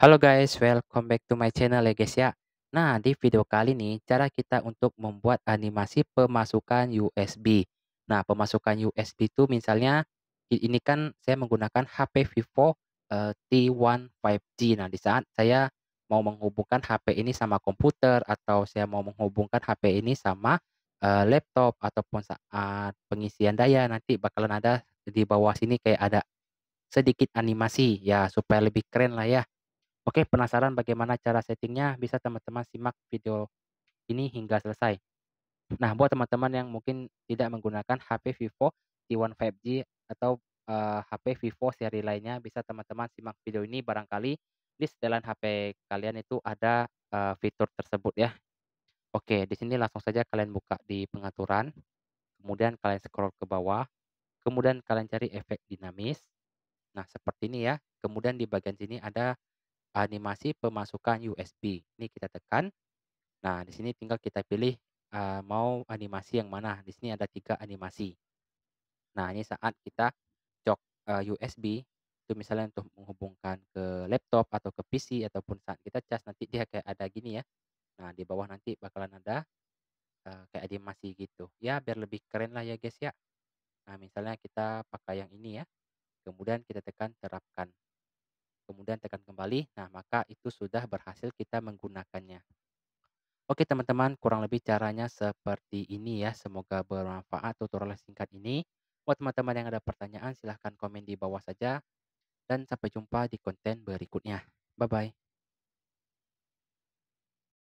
Halo guys, welcome back to my channel ya guys ya. Nah, di video kali ini cara kita untuk membuat animasi pemasukan USB. Nah, pemasukan USB itu misalnya ini kan saya menggunakan HP Vivo uh, T1 5G. Nah, di saat saya mau menghubungkan HP ini sama komputer atau saya mau menghubungkan HP ini sama uh, laptop ataupun saat pengisian daya nanti bakalan ada di bawah sini kayak ada sedikit animasi ya supaya lebih keren lah ya. Oke, penasaran bagaimana cara settingnya? Bisa teman-teman simak video ini hingga selesai. Nah, buat teman-teman yang mungkin tidak menggunakan HP Vivo T1 5G atau uh, eh, HP Vivo seri lainnya, bisa teman-teman simak video ini barangkali di setelan HP kalian itu ada uh, fitur tersebut ya. Oke, di sini langsung saja kalian buka di pengaturan, kemudian kalian scroll ke bawah, kemudian kalian cari efek dinamis. Nah, seperti ini ya. Kemudian di bagian sini ada animasi pemasukan USB. Ini kita tekan. Nah, di sini tinggal kita pilih uh, mau animasi yang mana. Di sini ada tiga animasi. Nah, ini saat kita cok uh, USB, itu misalnya untuk menghubungkan ke laptop atau ke PC ataupun saat kita cas nanti dia kayak ada gini ya. Nah, di bawah nanti bakalan ada uh, kayak animasi gitu. Ya, biar lebih keren lah ya guys ya. Nah, misalnya kita pakai yang ini ya. Kemudian kita tekan terapkan kembali, nah maka itu sudah berhasil kita menggunakannya. Oke teman-teman, kurang lebih caranya seperti ini ya. Semoga bermanfaat tutorial singkat ini. Buat teman-teman yang ada pertanyaan, silahkan komen di bawah saja. Dan sampai jumpa di konten berikutnya. Bye-bye.